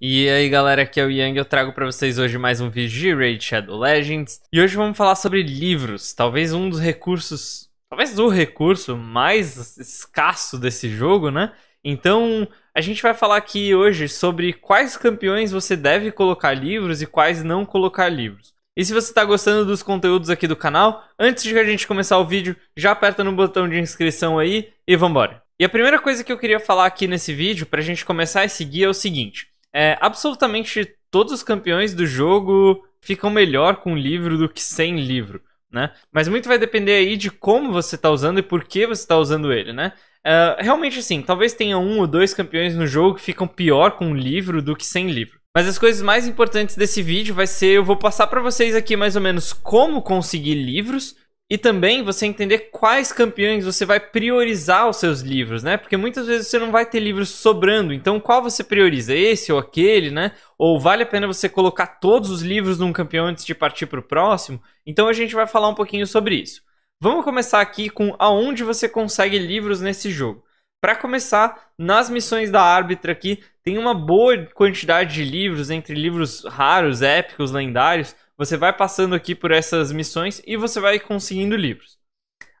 E aí galera, aqui é o Yang, eu trago para vocês hoje mais um vídeo de Raid Shadow Legends E hoje vamos falar sobre livros, talvez um dos recursos, talvez o recurso mais escasso desse jogo, né? Então a gente vai falar aqui hoje sobre quais campeões você deve colocar livros e quais não colocar livros e se você está gostando dos conteúdos aqui do canal, antes de a gente começar o vídeo, já aperta no botão de inscrição aí e vambora. E a primeira coisa que eu queria falar aqui nesse vídeo, para a gente começar esse seguir, é o seguinte. É, absolutamente todos os campeões do jogo ficam melhor com livro do que sem livro, né? Mas muito vai depender aí de como você está usando e por que você está usando ele, né? É, realmente assim, talvez tenha um ou dois campeões no jogo que ficam pior com livro do que sem livro. Mas as coisas mais importantes desse vídeo vai ser, eu vou passar para vocês aqui mais ou menos como conseguir livros, e também você entender quais campeões você vai priorizar os seus livros, né? Porque muitas vezes você não vai ter livros sobrando, então qual você prioriza? Esse ou aquele, né? Ou vale a pena você colocar todos os livros num campeão antes de partir para o próximo? Então a gente vai falar um pouquinho sobre isso. Vamos começar aqui com aonde você consegue livros nesse jogo. Para começar, nas missões da árbitra aqui, tem uma boa quantidade de livros, entre livros raros, épicos, lendários, você vai passando aqui por essas missões e você vai conseguindo livros.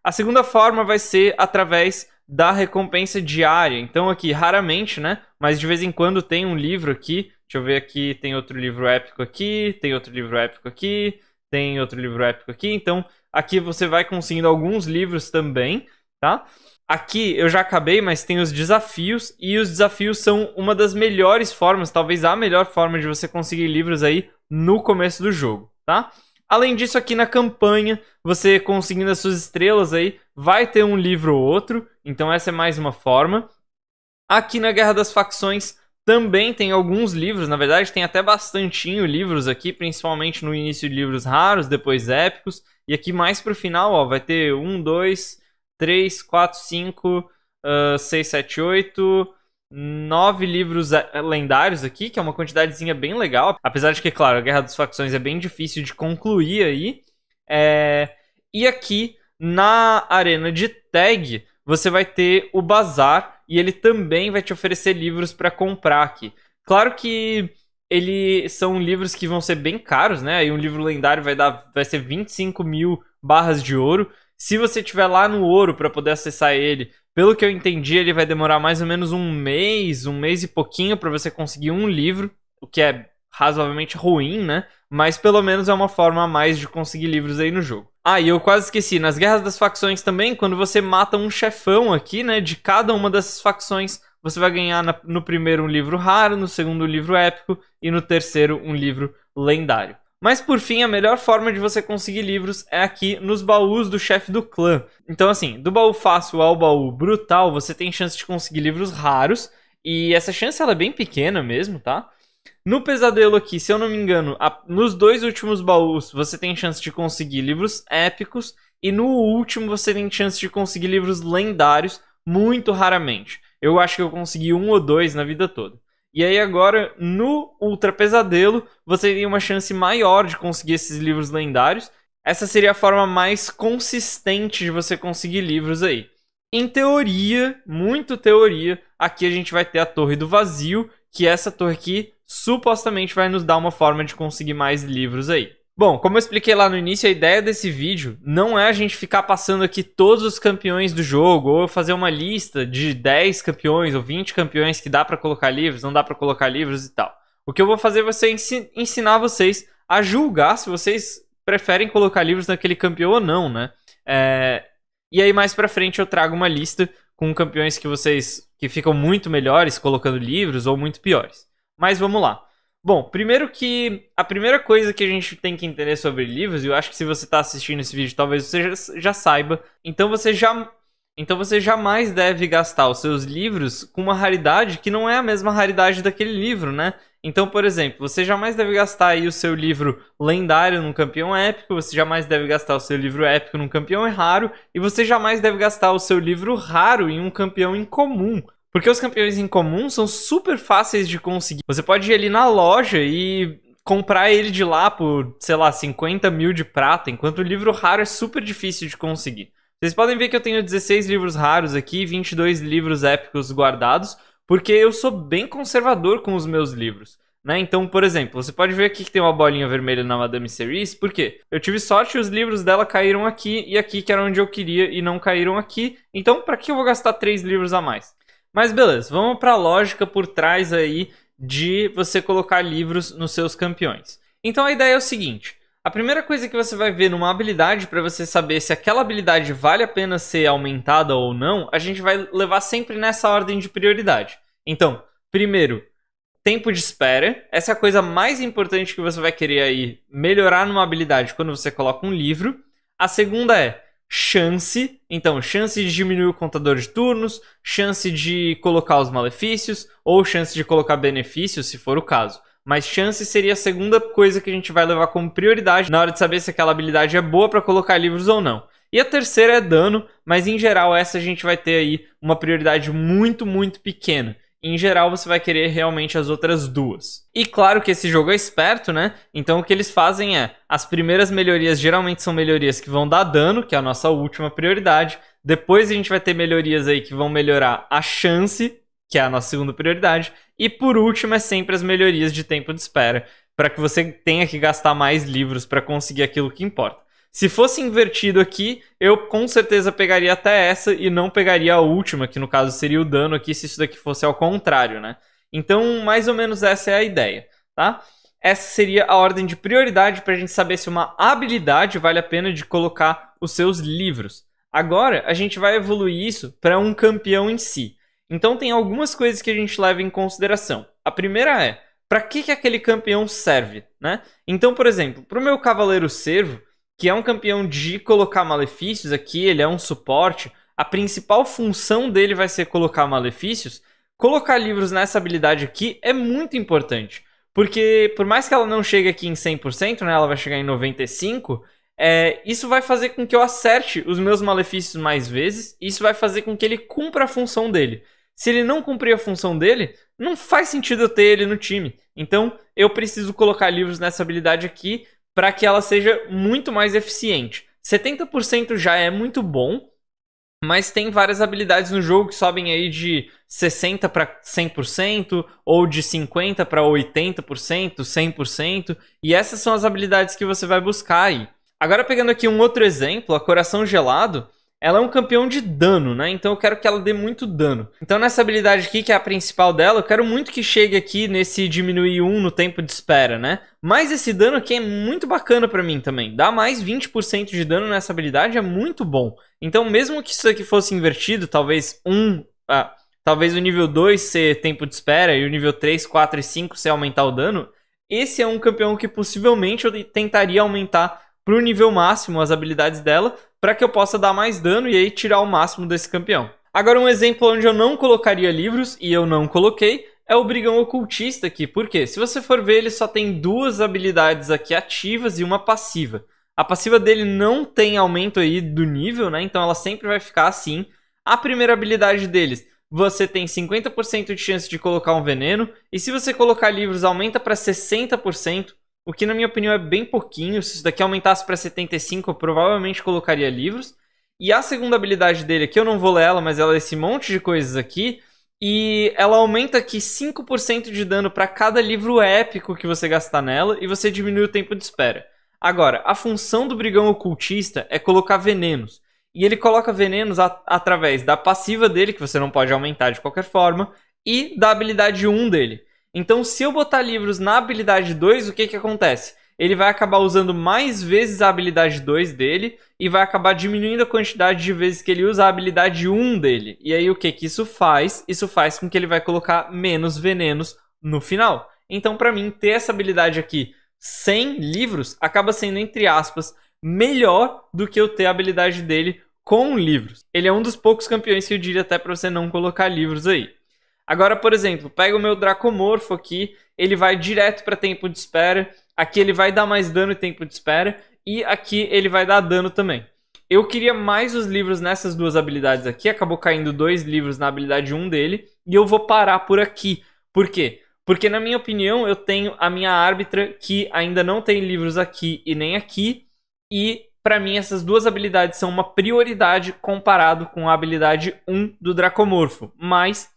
A segunda forma vai ser através da recompensa diária. Então aqui raramente, né? Mas de vez em quando tem um livro aqui. Deixa eu ver aqui, tem outro livro épico aqui, tem outro livro épico aqui, tem outro livro épico aqui. Então aqui você vai conseguindo alguns livros também, tá? Aqui eu já acabei, mas tem os desafios e os desafios são uma das melhores formas, talvez a melhor forma de você conseguir livros aí no começo do jogo, tá? Além disso, aqui na campanha, você conseguindo as suas estrelas aí, vai ter um livro ou outro, então essa é mais uma forma. Aqui na Guerra das Facções também tem alguns livros, na verdade tem até bastantinho livros aqui, principalmente no início livros raros, depois épicos, e aqui mais pro final, ó, vai ter um, dois, três, quatro, cinco, ah, seis, sete, oito nove livros é, é, lendários aqui, que é uma quantidadezinha bem legal. Apesar de que, claro, a Guerra das Facções é bem difícil de concluir aí. É... E aqui, na arena de tag, você vai ter o bazar e ele também vai te oferecer livros para comprar aqui. Claro que eles são livros que vão ser bem caros, né? Aí um livro lendário vai dar vai ser 25 mil barras de ouro. Se você tiver lá no ouro para poder acessar ele, pelo que eu entendi, ele vai demorar mais ou menos um mês, um mês e pouquinho para você conseguir um livro, o que é razoavelmente ruim, né? Mas pelo menos é uma forma a mais de conseguir livros aí no jogo. Ah, e eu quase esqueci, nas Guerras das Facções também, quando você mata um chefão aqui, né, de cada uma dessas facções, você vai ganhar na, no primeiro um livro raro, no segundo um livro épico e no terceiro um livro lendário. Mas por fim, a melhor forma de você conseguir livros é aqui nos baús do chefe do clã. Então, assim, do baú fácil ao baú brutal, você tem chance de conseguir livros raros. E essa chance ela é bem pequena mesmo, tá? No pesadelo aqui, se eu não me engano, a... nos dois últimos baús você tem chance de conseguir livros épicos. E no último você tem chance de conseguir livros lendários muito raramente. Eu acho que eu consegui um ou dois na vida toda. E aí agora, no Ultra Pesadelo, você teria uma chance maior de conseguir esses livros lendários. Essa seria a forma mais consistente de você conseguir livros aí. Em teoria, muito teoria, aqui a gente vai ter a Torre do Vazio, que é essa torre aqui supostamente vai nos dar uma forma de conseguir mais livros aí. Bom, como eu expliquei lá no início, a ideia desse vídeo não é a gente ficar passando aqui todos os campeões do jogo, ou fazer uma lista de 10 campeões ou 20 campeões que dá para colocar livros, não dá para colocar livros e tal. O que eu vou fazer é ensinar vocês a julgar se vocês preferem colocar livros naquele campeão ou não, né? É... E aí mais pra frente eu trago uma lista com campeões que vocês que ficam muito melhores colocando livros ou muito piores. Mas vamos lá. Bom, primeiro que a primeira coisa que a gente tem que entender sobre livros, e eu acho que se você está assistindo esse vídeo, talvez você já, já saiba, então você já então você jamais deve gastar os seus livros com uma raridade que não é a mesma raridade daquele livro, né? Então, por exemplo, você jamais deve gastar aí o seu livro lendário num campeão épico, você jamais deve gastar o seu livro épico num campeão raro, e você jamais deve gastar o seu livro raro em um campeão incomum. Porque os campeões em comum são super fáceis de conseguir. Você pode ir ali na loja e comprar ele de lá por, sei lá, 50 mil de prata, enquanto o livro raro é super difícil de conseguir. Vocês podem ver que eu tenho 16 livros raros aqui e 22 livros épicos guardados, porque eu sou bem conservador com os meus livros. Né? Então, por exemplo, você pode ver aqui que tem uma bolinha vermelha na Madame Cerise, quê? eu tive sorte e os livros dela caíram aqui e aqui, que era onde eu queria, e não caíram aqui. Então, para que eu vou gastar três livros a mais? Mas beleza, vamos para a lógica por trás aí de você colocar livros nos seus campeões. Então a ideia é o seguinte: a primeira coisa que você vai ver numa habilidade para você saber se aquela habilidade vale a pena ser aumentada ou não, a gente vai levar sempre nessa ordem de prioridade. Então, primeiro, tempo de espera. Essa é a coisa mais importante que você vai querer aí melhorar numa habilidade quando você coloca um livro. A segunda é chance. Então, chance de diminuir o contador de turnos, chance de colocar os malefícios, ou chance de colocar benefícios, se for o caso. Mas chance seria a segunda coisa que a gente vai levar como prioridade na hora de saber se aquela habilidade é boa para colocar livros ou não. E a terceira é dano, mas em geral essa a gente vai ter aí uma prioridade muito, muito pequena em geral você vai querer realmente as outras duas. E claro que esse jogo é esperto, né? Então o que eles fazem é, as primeiras melhorias geralmente são melhorias que vão dar dano, que é a nossa última prioridade. Depois a gente vai ter melhorias aí que vão melhorar a chance, que é a nossa segunda prioridade. E por último é sempre as melhorias de tempo de espera, para que você tenha que gastar mais livros para conseguir aquilo que importa. Se fosse invertido aqui, eu com certeza pegaria até essa e não pegaria a última, que no caso seria o dano aqui, se isso daqui fosse ao contrário, né? Então, mais ou menos essa é a ideia, tá? Essa seria a ordem de prioridade para a gente saber se uma habilidade vale a pena de colocar os seus livros. Agora, a gente vai evoluir isso para um campeão em si. Então, tem algumas coisas que a gente leva em consideração. A primeira é, para que, que aquele campeão serve, né? Então, por exemplo, para o meu cavaleiro servo, que é um campeão de colocar malefícios aqui, ele é um suporte. A principal função dele vai ser colocar malefícios. Colocar livros nessa habilidade aqui é muito importante, porque por mais que ela não chegue aqui em 100%, né, ela vai chegar em 95%, é, isso vai fazer com que eu acerte os meus malefícios mais vezes, isso vai fazer com que ele cumpra a função dele. Se ele não cumprir a função dele, não faz sentido eu ter ele no time. Então, eu preciso colocar livros nessa habilidade aqui para que ela seja muito mais eficiente. 70% já é muito bom, mas tem várias habilidades no jogo que sobem aí de 60 para 100% ou de 50 para 80%, 100%, e essas são as habilidades que você vai buscar aí. Agora pegando aqui um outro exemplo, a Coração Gelado, ela é um campeão de dano, né? Então eu quero que ela dê muito dano. Então nessa habilidade aqui, que é a principal dela, eu quero muito que chegue aqui nesse diminuir 1 no tempo de espera, né? Mas esse dano aqui é muito bacana pra mim também. Dá mais 20% de dano nessa habilidade, é muito bom. Então mesmo que isso aqui fosse invertido, talvez 1... Ah, talvez o nível 2 ser tempo de espera e o nível 3, 4 e 5 ser aumentar o dano, esse é um campeão que possivelmente eu tentaria aumentar para o nível máximo as habilidades dela, para que eu possa dar mais dano e aí tirar o máximo desse campeão. Agora um exemplo onde eu não colocaria livros e eu não coloquei é o Brigão Ocultista aqui, porque se você for ver ele só tem duas habilidades aqui ativas e uma passiva. A passiva dele não tem aumento aí do nível, né? Então ela sempre vai ficar assim. A primeira habilidade deles, você tem 50% de chance de colocar um veneno, e se você colocar livros aumenta para 60%. O que, na minha opinião, é bem pouquinho. Se isso daqui aumentasse para 75, eu provavelmente colocaria livros. E a segunda habilidade dele aqui, eu não vou ler ela, mas ela é esse monte de coisas aqui. E ela aumenta aqui 5% de dano para cada livro épico que você gastar nela e você diminui o tempo de espera. Agora, a função do brigão ocultista é colocar venenos. E ele coloca venenos através da passiva dele, que você não pode aumentar de qualquer forma, e da habilidade 1 dele. Então, se eu botar livros na habilidade 2, o que, que acontece? Ele vai acabar usando mais vezes a habilidade 2 dele e vai acabar diminuindo a quantidade de vezes que ele usa a habilidade 1 dele. E aí, o que, que isso faz? Isso faz com que ele vai colocar menos venenos no final. Então, para mim, ter essa habilidade aqui sem livros acaba sendo, entre aspas, melhor do que eu ter a habilidade dele com livros. Ele é um dos poucos campeões que eu diria até para você não colocar livros aí. Agora, por exemplo, pega o meu Dracomorfo aqui, ele vai direto para tempo de espera, aqui ele vai dar mais dano e tempo de espera, e aqui ele vai dar dano também. Eu queria mais os livros nessas duas habilidades aqui, acabou caindo dois livros na habilidade 1 dele, e eu vou parar por aqui. Por quê? Porque, na minha opinião, eu tenho a minha árbitra que ainda não tem livros aqui e nem aqui, e para mim essas duas habilidades são uma prioridade comparado com a habilidade 1 do Dracomorfo, mas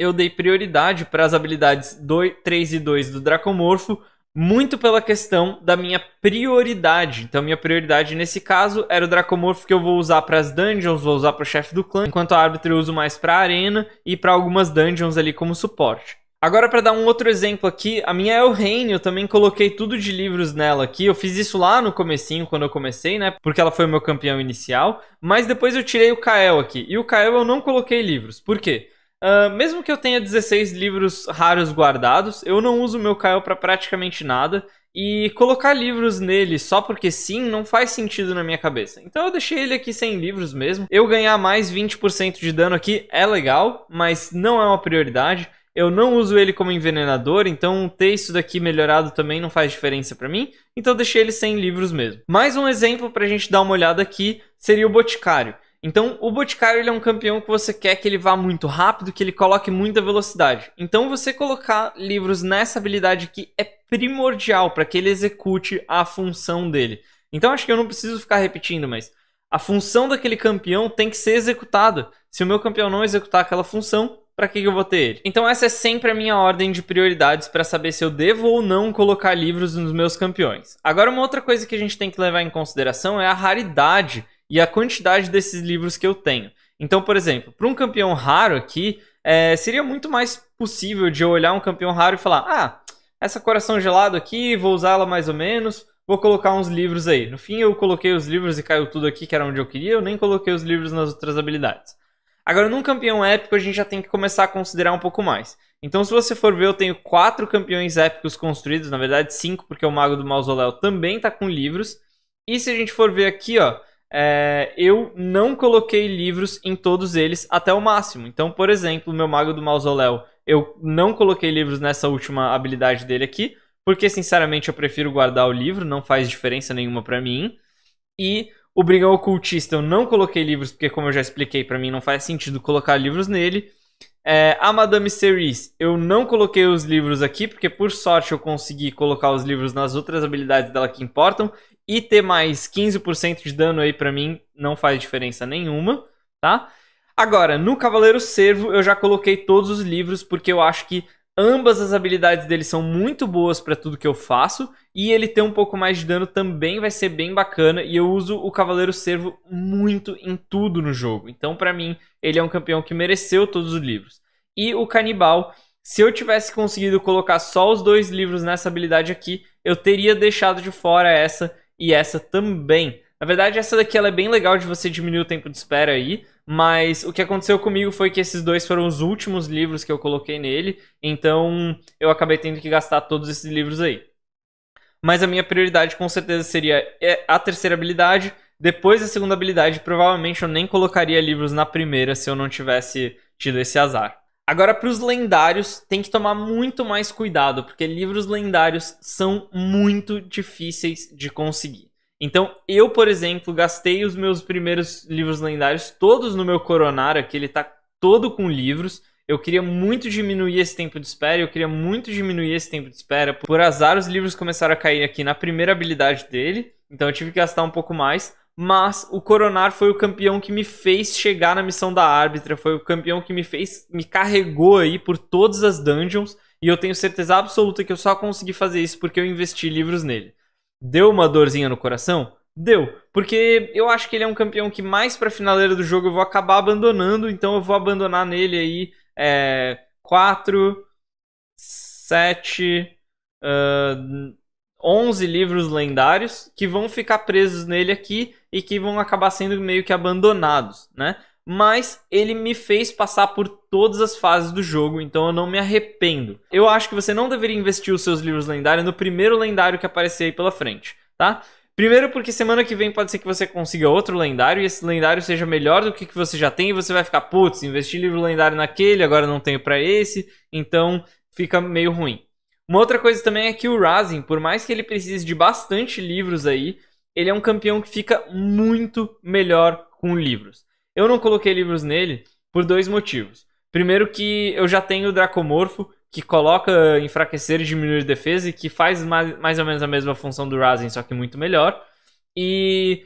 eu dei prioridade para as habilidades 2, 3 e 2 do Dracomorfo, muito pela questão da minha prioridade. Então, minha prioridade nesse caso era o Dracomorfo que eu vou usar para as dungeons, vou usar para o chefe do clã, enquanto a árbitro eu uso mais para a arena e para algumas dungeons ali como suporte. Agora, para dar um outro exemplo aqui, a minha Elraine, eu também coloquei tudo de livros nela aqui. Eu fiz isso lá no comecinho, quando eu comecei, né? Porque ela foi o meu campeão inicial. Mas depois eu tirei o Kael aqui. E o Kael eu não coloquei livros. Por quê? Uh, mesmo que eu tenha 16 livros raros guardados, eu não uso meu Kyle para praticamente nada e colocar livros nele só porque sim não faz sentido na minha cabeça. Então eu deixei ele aqui sem livros mesmo. Eu ganhar mais 20% de dano aqui é legal, mas não é uma prioridade. Eu não uso ele como envenenador, então ter isso daqui melhorado também não faz diferença para mim, então deixei ele sem livros mesmo. Mais um exemplo para a gente dar uma olhada aqui seria o Boticário. Então, o Boticário é um campeão que você quer que ele vá muito rápido, que ele coloque muita velocidade. Então, você colocar livros nessa habilidade aqui é primordial para que ele execute a função dele. Então, acho que eu não preciso ficar repetindo, mas a função daquele campeão tem que ser executada. Se o meu campeão não executar aquela função, para que eu vou ter ele? Então, essa é sempre a minha ordem de prioridades para saber se eu devo ou não colocar livros nos meus campeões. Agora, uma outra coisa que a gente tem que levar em consideração é a raridade e a quantidade desses livros que eu tenho. Então, por exemplo, para um campeão raro aqui, é, seria muito mais possível de eu olhar um campeão raro e falar: ah, essa coração gelado aqui, vou usá-la mais ou menos, vou colocar uns livros aí. No fim, eu coloquei os livros e caiu tudo aqui, que era onde eu queria, eu nem coloquei os livros nas outras habilidades. Agora, num campeão épico, a gente já tem que começar a considerar um pouco mais. Então, se você for ver, eu tenho quatro campeões épicos construídos, na verdade cinco, porque o Mago do Mausoléu também está com livros. E se a gente for ver aqui, ó, é, eu não coloquei livros em todos eles até o máximo. Então, por exemplo, o meu Mago do Mausoléu, eu não coloquei livros nessa última habilidade dele aqui, porque sinceramente eu prefiro guardar o livro, não faz diferença nenhuma para mim. E o Brigão Ocultista, eu não coloquei livros, porque como eu já expliquei, para mim não faz sentido colocar livros nele. É, a ah, Madame Series, eu não coloquei os livros aqui, porque por sorte eu consegui colocar os livros nas outras habilidades dela que importam. E ter mais 15% de dano aí para mim não faz diferença nenhuma, tá? Agora, no Cavaleiro Servo eu já coloquei todos os livros, porque eu acho que Ambas as habilidades dele são muito boas para tudo que eu faço. E ele ter um pouco mais de dano também vai ser bem bacana. E eu uso o Cavaleiro Servo muito em tudo no jogo. Então, para mim, ele é um campeão que mereceu todos os livros. E o Canibal, se eu tivesse conseguido colocar só os dois livros nessa habilidade aqui, eu teria deixado de fora essa e essa também. Na verdade, essa daqui ela é bem legal de você diminuir o tempo de espera aí. Mas o que aconteceu comigo foi que esses dois foram os últimos livros que eu coloquei nele, então eu acabei tendo que gastar todos esses livros aí. Mas a minha prioridade com certeza seria é, a terceira habilidade, depois a segunda habilidade, provavelmente eu nem colocaria livros na primeira se eu não tivesse tido esse azar. Agora, para os lendários, tem que tomar muito mais cuidado, porque livros lendários são muito difíceis de conseguir. Então, eu, por exemplo, gastei os meus primeiros livros lendários todos no meu Coronário, que ele tá todo com livros. Eu queria muito diminuir esse tempo de espera, eu queria muito diminuir esse tempo de espera. Por azar, os livros começaram a cair aqui na primeira habilidade dele, então eu tive que gastar um pouco mais. Mas o Coronar foi o campeão que me fez chegar na missão da árbitra, foi o campeão que me fez, me carregou aí por todas as dungeons, e eu tenho certeza absoluta que eu só consegui fazer isso porque eu investi livros nele. Deu uma dorzinha no coração? Deu, porque eu acho que ele é um campeão que mais pra finaleira do jogo eu vou acabar abandonando, então eu vou abandonar nele aí 4, 7, 11 livros lendários que vão ficar presos nele aqui e que vão acabar sendo meio que abandonados, né? mas ele me fez passar por todas as fases do jogo, então eu não me arrependo. Eu acho que você não deveria investir os seus livros lendários no primeiro lendário que aparecer aí pela frente, tá? Primeiro porque semana que vem pode ser que você consiga outro lendário e esse lendário seja melhor do que, que você já tem e você vai ficar, putz, investi livro lendário naquele, agora não tenho para esse, então fica meio ruim. Uma outra coisa também é que o Razin, por mais que ele precise de bastante livros aí, ele é um campeão que fica muito melhor com livros. Eu não coloquei livros nele por dois motivos. Primeiro que eu já tenho o Dracomorfo, que coloca enfraquecer e diminuir defesa e que faz mais, mais ou menos a mesma função do Razin, só que muito melhor. E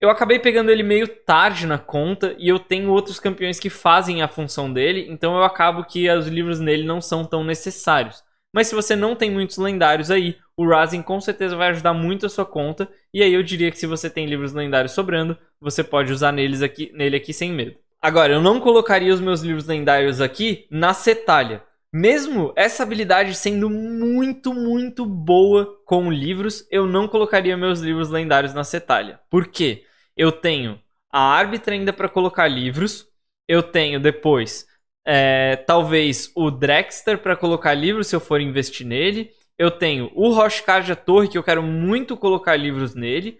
eu acabei pegando ele meio tarde na conta e eu tenho outros campeões que fazem a função dele, então eu acabo que os livros nele não são tão necessários. Mas se você não tem muitos lendários aí, o Rising com certeza vai ajudar muito a sua conta. E aí eu diria que se você tem livros lendários sobrando, você pode usar neles aqui, nele aqui sem medo. Agora, eu não colocaria os meus livros lendários aqui na Cetalha. Mesmo essa habilidade sendo muito, muito boa com livros, eu não colocaria meus livros lendários na Cetalha. Por quê? Eu tenho a Árbitra ainda para colocar livros, eu tenho depois é, talvez o Drexter para colocar livros se eu for investir nele. Eu tenho o Rochkaja Torre, que eu quero muito colocar livros nele.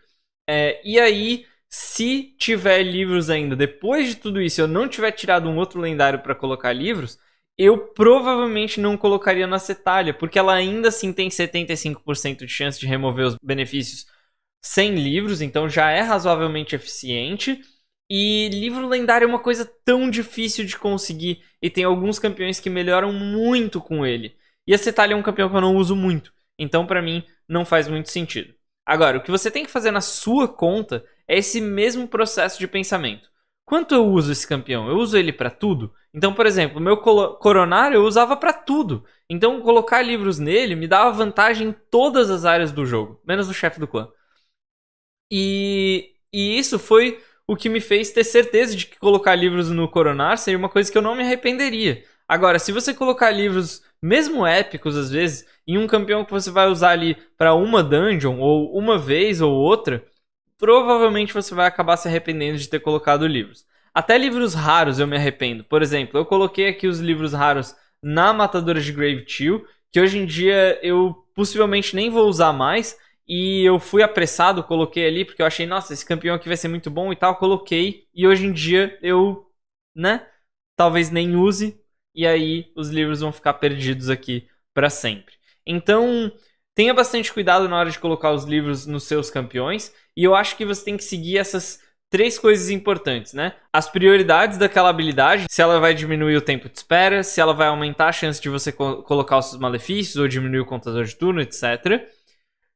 É, e aí, se tiver livros ainda, depois de tudo isso, eu não tiver tirado um outro lendário para colocar livros, eu provavelmente não colocaria na Cetália, porque ela ainda assim tem 75% de chance de remover os benefícios sem livros, então já é razoavelmente eficiente. E livro lendário é uma coisa tão difícil de conseguir. E tem alguns campeões que melhoram muito com ele. E a Cetalha é um campeão que eu não uso muito. Então, para mim, não faz muito sentido. Agora, o que você tem que fazer na sua conta é esse mesmo processo de pensamento. Quanto eu uso esse campeão? Eu uso ele para tudo? Então, por exemplo, meu coronário eu usava para tudo. Então, colocar livros nele me dava vantagem em todas as áreas do jogo, menos o chefe do clã. E, e isso foi o que me fez ter certeza de que colocar livros no Coronar seria uma coisa que eu não me arrependeria. Agora, se você colocar livros, mesmo épicos às vezes, em um campeão que você vai usar ali para uma dungeon, ou uma vez ou outra, provavelmente você vai acabar se arrependendo de ter colocado livros. Até livros raros eu me arrependo. Por exemplo, eu coloquei aqui os livros raros na Matadora de Grave Till, que hoje em dia eu possivelmente nem vou usar mais, e eu fui apressado, coloquei ali, porque eu achei, nossa, esse campeão aqui vai ser muito bom e tal, coloquei. E hoje em dia eu, né, talvez nem use, e aí os livros vão ficar perdidos aqui para sempre. Então, tenha bastante cuidado na hora de colocar os livros nos seus campeões, e eu acho que você tem que seguir essas três coisas importantes, né? As prioridades daquela habilidade, se ela vai diminuir o tempo de espera, se ela vai aumentar a chance de você co colocar os seus malefícios ou diminuir o contador de turno, etc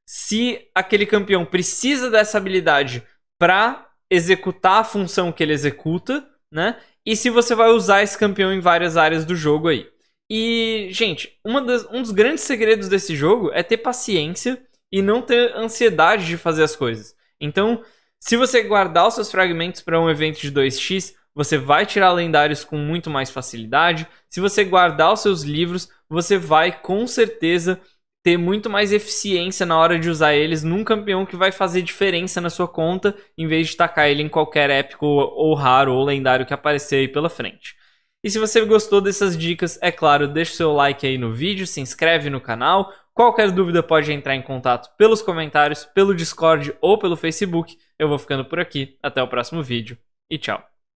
se aquele campeão precisa dessa habilidade para executar a função que ele executa, né? E se você vai usar esse campeão em várias áreas do jogo aí. E, gente, das, um dos grandes segredos desse jogo é ter paciência e não ter ansiedade de fazer as coisas. Então, se você guardar os seus fragmentos para um evento de 2x, você vai tirar lendários com muito mais facilidade. Se você guardar os seus livros, você vai com certeza ter muito mais eficiência na hora de usar eles num campeão que vai fazer diferença na sua conta, em vez de tacar ele em qualquer épico ou raro ou lendário que aparecer aí pela frente. E se você gostou dessas dicas, é claro, deixa o seu like aí no vídeo, se inscreve no canal. Qualquer dúvida pode entrar em contato pelos comentários, pelo Discord ou pelo Facebook. Eu vou ficando por aqui, até o próximo vídeo e tchau.